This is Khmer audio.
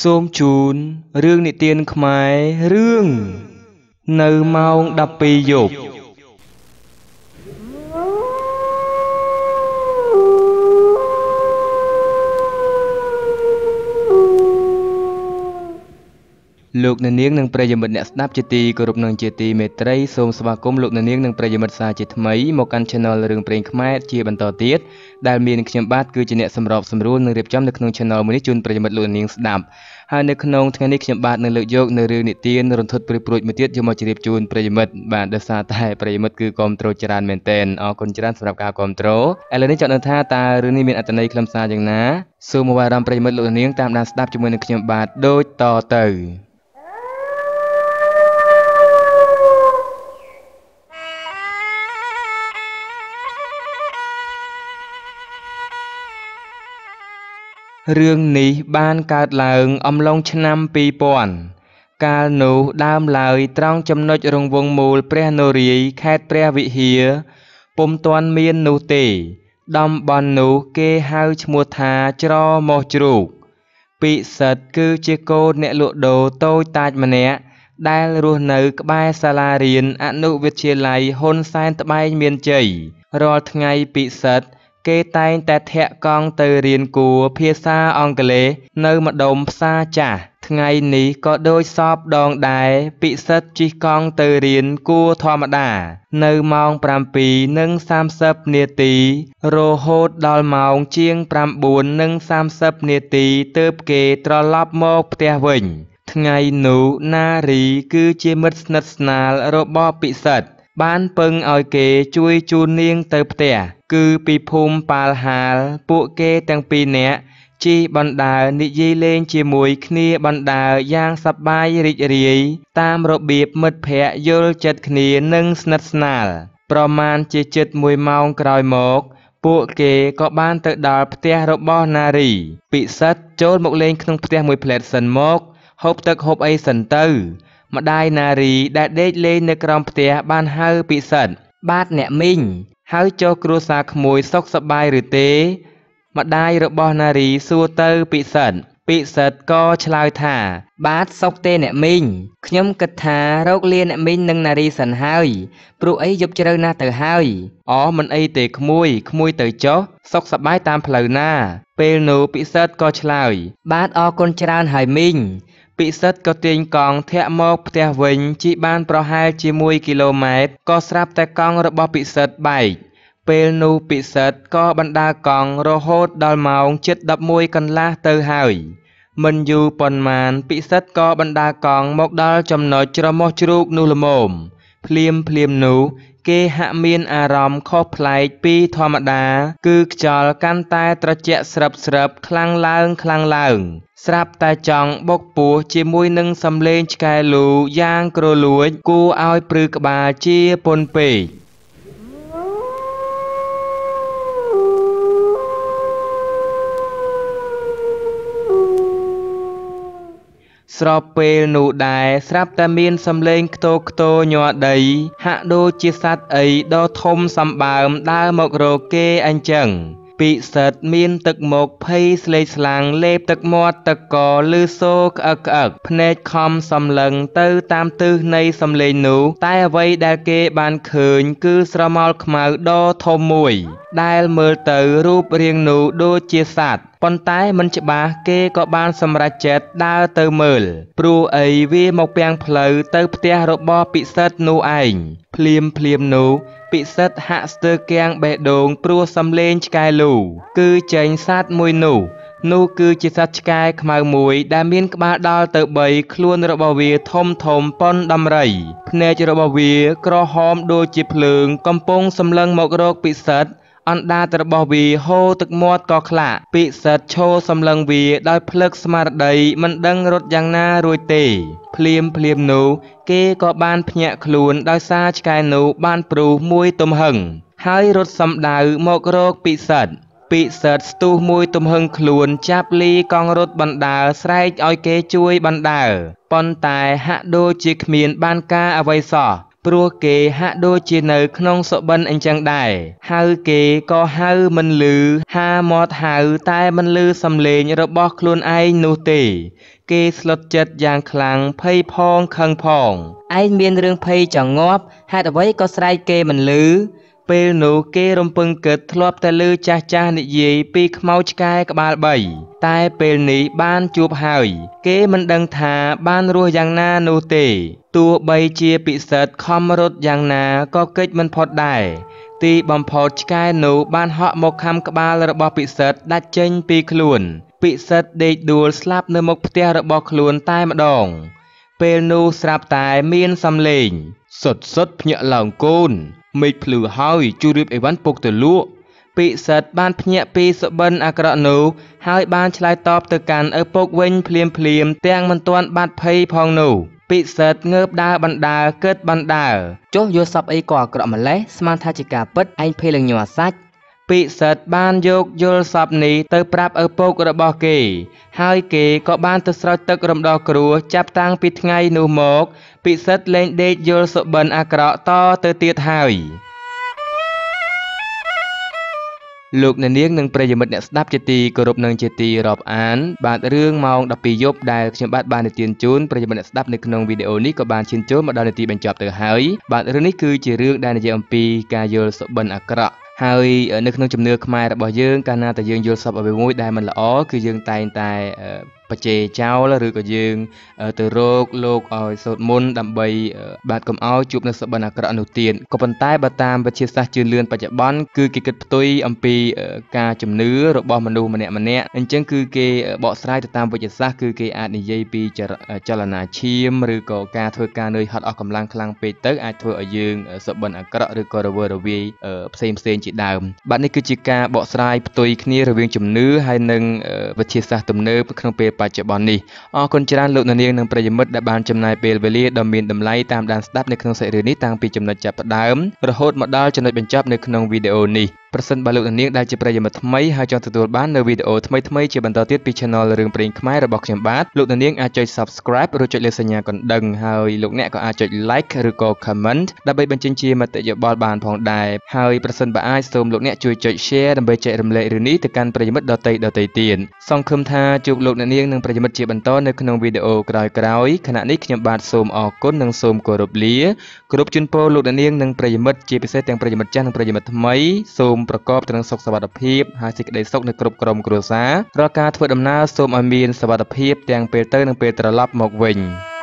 សូមជូនរឿងនិទានខ្មែររឿងនៅម៉ោង12យប់លោកអ្នកនាងនិងប្រិយមិត្តអ្នកស្ដាប់ជាទីគោរពនិងជាទីមេត្រីសូមស្វាគមន៍លោកអ្នកនាងនិងប្រិយមិត្តសាជាថ្មីមកកាន់ Channel រឿងព្រេងខ្មែរជាបន្តទៀតដែលមានខ្ញុំបាទគឺជាអ្នកសម្របសម្រួលនិងរៀបចំនៅក្នុង Channel មួយនេះជូនប្រិយមិត្តលោកអ្នកនាងស្ដាប់ហើយនៅក្នុងថ្ងៃនេះខ្ញុំបាទនឹងលើកយកនៅរឿងនិទានរន្ធត់ព្រឹកព្រួចមួយទៀតយកមកជម្រាបជូនប្រិយមិត្តបាទដោយសារតែប្រិយមិត្តគឺគ្រប់ត្រូលច្រើនមែនទែនអរគុណច្រើនសម្រាប់ការគ្រប់ត្រូលឥឡូវនេះចង់ដឹងថាតើរឿងនេះមានអត្ថន័យខ្លឹមសារយ៉ាងណាសូមមកអារម្មណ៍ប្រិយមិត្តលោកអ្នកនាងតាមដានស្ដាប់ជាមួយនឹងខ្ញុំបាទដូចតទៅរឿងនេះបានកើតឡើងអំឡុងឆ្នាំ២០០០កាលនោះដើមឡើយត្រង់ចំណុចរង្វង់មូលព្រះនរាយណ៍ខេត្តព្រះវិហារពុំទាន់មាននោះទេតំបន់នោះគេហៅឈ្មោះថាច្រមោះជ្រូកពិសិដ្ឋគឺជាកូនអ្នកលក់ដូរតូចតាចម្នាក់ដែលរស់នៅក្បែរសាលារៀនអនុវិទ្យាល័យហ៊ុនសែនត្បែងមានជ័យរាល់ថ្ងៃពិសិដ្ឋគេតែងតែធាក់កង់ទៅរៀនគួរភាសាអង់គ្លេសនៅម្ដុំផ្សារចាស់ថ្ងៃនេះក៏ដូចសពដងដែរពិសិដ្ឋជិះកង់ទៅរៀនគួរធម្មតានៅម៉ោង7:30នាទីរហូតដល់ម៉ោងជាង9:30នាទីទើបគេត្រឡប់មកផ្ទះវិញថ្ងៃនោះណារីគឺជាមិត្តស្និទ្ធស្នាលរបស់ពិសិដ្ឋបានពឹងឲ្យគេជួយជូននាងទៅផ្ទះគឺពីភូមិប៉ាលហាល ពួកគេទាំងពីរនាក់ជិះបណ្ដើរនិយាយលេងជាមួយគ្នាបណ្ដើរយ៉ាងសប្បាយរីករាយតាមរបៀបមិត្តភ័ក្តិយល់ចិត្តគ្នានិងស្និទ្ធស្នាលប្រមាណជាជិត1ម៉ោងក្រោយមក ពួកគេក៏បានទៅដល់ផ្ទះរបស់នារីពិសិដ្ឋចូលមកលេងក្នុងផ្ទះមួយផ្លែតសិនមកហូបទឹកហូបអីសិនទៅម្ដាយនារីដែលដេកលេងនៅក្រោមផ្ទះបានហៅពិសិដ្ឋបាទអ្នកមីងហើយចុះគ្រួសារក្មួយសុខសប្បាយឬទេម្ដាយរបស់នារីសួរទៅពិសិដ្ឋពិសិដ្ឋក៏ឆ្លើយថា បាទសុខទេអ្នកមីងខ្ញុំគិតថារោគលាអ្នកមីងនិងនារីសិនហើយ ព្រោះអីយប់ជ្រៅណាស់ទៅហើយអូមិនអីទេក្មួយក្មួយទៅចុះសុខសប្បាយតាមផ្លូវណា ពេលនោះពិសិដ្ឋក៏ឆ្លើយ បាទអរគុណច្រើនហើយមីងពិសិដ្ឋក៏ទាញកង់ធាក់មកផ្ទះវិញជីបានប្រហែលជា1គីឡូម៉ែត្រក៏ស្រាប់តែកង់របស់ពិសិដ្ឋបែកពេលនោះពិសិដ្ឋក៏បណ្ដាកង់រហូតដល់ម៉ោងជិត11កន្លះទៅហើយមិនយូរប៉ុន្មានពិសិដ្ឋក៏បណ្ដាកង់មកដល់ចំណុចច្រមុះជ្រូកនោះល្មមភ្លាមភ្លាមនោះគេហាក់មាន អារម្មណ៍ខុសប្លែកពីធម្មតាគឺខ្យល់កាន់តែត្រជាក់ស្រឹបស្រឹបខ្លាំងឡើងខ្លាំងឡើង ស្រាប់តែចង់បុកពោះ ជាមួយនឹងសំឡេងឆ្កែលូយ៉ាងគ្រលួចគួរឲ្យព្រឺក្បាលជាពន់ពេកស្របពេលនោះដែរស្រាប់តែមានសំឡេងខ្ទោខ្ទោញ័រដី ហាក់ដូចជាសត្វអីដ៏ធំសម្បើមដើរមករកគេអញ្ចឹង។ពិសិដ្ឋមានទឹកមុខភ័យស្លេកស្លាំងលេបទឹកមាត់ទឹកកលឺសូរក្អឹកក្អឹកភ្នែកខំសម្លឹង ទៅ តាមទិសនៃសំឡេងនោះ តែអ្វីដែលគេបានឃើញ គឺស្រមោលខ្មៅដ៏ធំមួយ ដែលមើលទៅរូបរាងនោះដូចជាសត្វប៉ុន្តែមិនច្បាស់គេក៏បានសម្រេចចិត្តដើរទៅមើលព្រោះអីវាមកពាំងផ្លូវទៅ ផ្ទះរបស់ពិសិដ្ឋនោះឯងភ្លាមភ្លាមនោះ ពិសិដ្ឋហាក់ស្ទើរគាំងបេះដូង ព្រោះសំលេងឆ្កែលូគឺចេញសាទមួយនោះ នោះគឺជាសត្វឆ្កែខ្មៅមួយដែលមាន ក្បាលដល់ទៅ3ខ្លួនរបស់វាធំធំប៉ុនដំរីភ្នែករបស់វាក្រហមដូចជាភ្លើង កំពុងសម្លឹងមករក ពិសិដ្ឋអណ្តាតរបស់វាហូរទឹកមាត់ក៏ខ្លាក់ពិសិដ្ឋឈោសម្លឹងវាដោយភ្លឹកស្មារតីមិនដឹងរត់យ៉ាងណារួចទេភ្លាមភ្លាមនោះគេក៏បានភ្ញាក់ខ្លួនដោយសារឆ្កែនោះបានព្រុសមួយទំហឹងហើយរត់សំដៅមករកពិសិដ្ឋពិសិដ្ឋស្ទុះមួយទំហឹងខ្លួនចាប់លីកង់រត់បណ្ដើស្រែកឲ្យគេជួយបណ្ដើប៉ុន្តែហាក់ដូចជាគ្មានបានការអ្វីសោះព្រោះគេហាក់ដូចជានៅក្នុងសុបិនអញ្ចឹងដែរហើយគេក៏ហៅមិនលឺហាមាត់ហៅតែមិនលឺសំឡេងរបស់ខ្លួនឯងនោះទេ គេស្លុតចិត្តយ៉ាងខ្លាំងភ័យផងខឹងផងឯងមានរឿងភ័យចង្អប់ហេតុអ្វីក៏ស្រែកគេមិនលឺពេលនោះគេរំពឹងគិតធ្លាប់តែឮចាស់ចាស់និយាយពីខ្មោចឆ្កែក្បាល3តែពេលនេះបានជួបហើយ គេមិនដឹងថាបានរស់យ៉ាងណានោះទេទោះបីជាពិសិដ្ឋខំរត់យ៉ាងណាក៏គេចមិនផុតដែរទីបំផុតឆ្កែនោះបានហក់មកខាំក្បាលរបស់ពិសិដ្ឋដាច់ចេញពីខ្លួន ពិសិដ្ឋដេកដួលស្លាប់នៅមុខផ្ទះរបស់ខ្លួនតែម្ដង ពេលនោះស្រាប់តែមានសំឡេងសុតសុតភ្ញាក់ឡើងកូនមេឃភ្លឺហើយជួរៀបអីវ៉ាន់ពុកទៅលក់ពិសិដ្ឋបានភ្ញាក់ពីសុបិនអាក្រក់នោះហើយបានឆ្លើយតបទៅកាន់ឪពុកវិញភ្លាមភ្លាមទាំងមិនទាន់បាត់ភ័យផងនោះពិសេសងើបដើរបណ្ដើរកើតបណ្ដើរចុះយល់សពអីក៏អាក្រក់ម្លេះស្មានថាជាការពិតឯងភេលឹងញ័រសាច់ពិសិដ្ឋបានយកយល់សពនេះទៅប្រាប់ឪពុករបស់គេ ហើយគេក៏បានទៅស្រោចទឹករំដោះគ្រួចាប់តាំងពីថ្ងៃនោះមក ពិសិដ្ឋលែងដេកយល់សុបិនអាក្រក់តទៅទៀតហើយលោកអ្នកនាងនិងប្រិយមិត្តអ្នកស្ដាប់ជាទីគោរពនិងជាទីរាប់អាន បាទរឿងម៉ោង12យប់ដែលខ្ញុំបាទបាននិទានជូនប្រិយមិត្តអ្នកស្ដាប់នៅក្នុងវីដេអូនេះក៏បានឈានចូលមកដល់នាទីបញ្ចប់ទៅហើយបាទរឿងនេះគឺជារឿងដែលនិយាយអំពីការយល់សុបិនអាក្រក់ហើយនៅក្នុងជំនឿខ្មែររបស់យើងកាលណាតែយើងយល់សពអ្វីមួយដែលមិនល្អគឺយើងតែងតែបច្ចេចោលឬក៏យើងទៅរកលោកឲ្យសូត្រមន្តដើម្បី បាទកុំឲ្យជួបនៅសបិនអាក្រក់នោះទៀតក៏ប៉ុន្តែបើតាមវិទ្យាសាស្ត្រជឿនលឿនបច្ចុប្បន្នគឺគេគិតផ្ទុយអំពីការជំនឿរបស់មនុស្សម្នាក់ម្នាក់អញ្ចឹងគឺគេបកស្រាយទៅតាមវិទ្យាសាស្ត្រគឺគេអាចនិយាយពីចលនាឈាមឬក៏ការធ្វើការនឿយហត់អស់កម្លាំងខ្លាំងពេកទៅអាចធ្វើឲ្យយើងសបិនអាក្រក់ឬក៏រវើរវាយផ្សេងផ្សេងជាដើម បាទនេះគឺជាការបកស្រាយផ្ទុយគ្នារវាងជំនឿហើយនិងវិទ្យាសាស្ត្រទំនើបក្នុងពេលបច្ចុប្បន្ននេះអរគុណច្រើនលោកអ្នកនាងនិងប្រិយមិត្តដែលបានចំណាយពេលវេលាដ៏មានតម្លៃតាមដានស្ដាប់នៅក្នុងសាច់រឿងនេះតាំងពីចំណុចចាប់ផ្ដើមរហូតមកដល់ចំណុចបញ្ចប់នៅក្នុងវីដេអូនេះ។ប្រសិនបើលោកនាងដែលជាប្រិយមិត្តថ្មីហើយចង់ទទួលបាននៅវីដេអូថ្មីៗជាបន្តទៀតពី Channel រឿងព្រេងខ្មែររបស់ខ្ញុំបាទលោកនាងអាចចុច Subscribe ឬចុចលើសញ្ញាកណ្ដឹងហើយលោកអ្នកក៏អាចចុច Like ឬក៏ Comment ដើម្បីបញ្ចេញជាមតិយោបល់បានផងដែរហើយប្រសិនបើអាចសូមលោកអ្នកជួយចុច Share ដើម្បីចែករំលែករឿងនេះទៅកាន់ប្រិយមិត្តដទៃដទៃទៀតសង្ឃឹមថាជួបលោកនាងនិងប្រិយមិត្តជាបន្តនៅក្នុងវីដេអូក្រោយៗខណៈនេះខ្ញុំបាទសូមអរគុណនិងសូមគោរពលាគោរពជូនពរលោកនាងនិងប្រិយមិត្តជាពិសេសទាំងប្រិយមិត្តចាស់និងប្រិយមិត្តថ្មីសូមប្រកបទៅនឹងសុខសวัสดิភាពហើយសេចក្តីសុខនៅគ្រប់ក្រុមគ្រួសាររាល់ការធ្វើដំណើរសូមឲ្យមានសวัสดิភាពទាំងពេលទៅនិងពេលត្រឡប់មកវិញ។